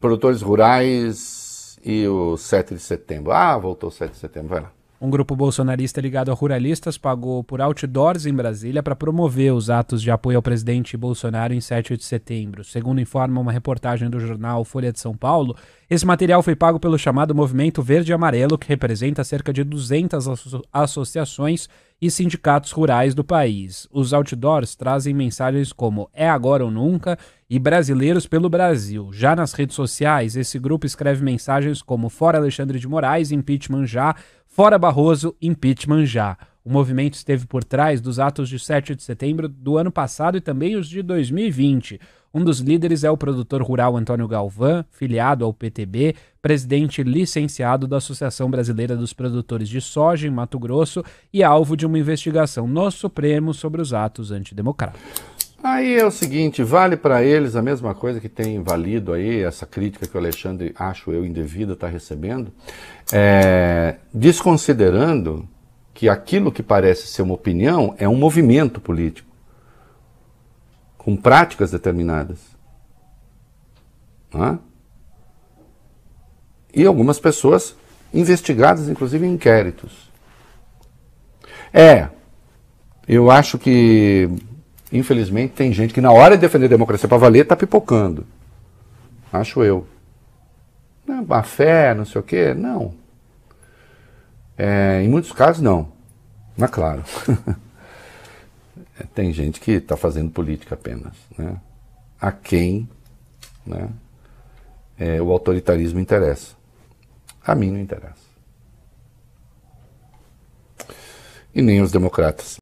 produtores rurais e o 7 de setembro. Ah, voltou o 7 de setembro, vai lá. Um grupo bolsonarista ligado a ruralistas pagou por outdoors em Brasília para promover os atos de apoio ao presidente Bolsonaro em 7 de setembro. Segundo informa uma reportagem do jornal Folha de São Paulo, esse material foi pago pelo chamado Movimento Verde e Amarelo, que representa cerca de 200 asso associações e sindicatos rurais do país. Os outdoors trazem mensagens como É Agora ou Nunca e Brasileiros pelo Brasil. Já nas redes sociais, esse grupo escreve mensagens como Fora Alexandre de Moraes, impeachment já, Fora Barroso, impeachment já. O movimento esteve por trás dos atos de 7 de setembro do ano passado e também os de 2020. Um dos líderes é o produtor rural Antônio Galvão, filiado ao PTB, presidente licenciado da Associação Brasileira dos Produtores de Soja em Mato Grosso e alvo de uma investigação no Supremo sobre os atos antidemocráticos. Aí é o seguinte, vale para eles a mesma coisa que tem valido aí, essa crítica que o Alexandre, acho eu, indevida, está recebendo, é, desconsiderando que aquilo que parece ser uma opinião é um movimento político, com práticas determinadas. E algumas pessoas investigadas, inclusive em inquéritos. É, eu acho que, infelizmente, tem gente que na hora de defender a democracia para valer está pipocando. Acho eu. Não, má fé, não sei o quê. Não. É, em muitos casos, não. Mas claro. É, tem gente que está fazendo política apenas. Né? A quem né? É, o autoritarismo interessa. A mim não interessa. E nem os democratas.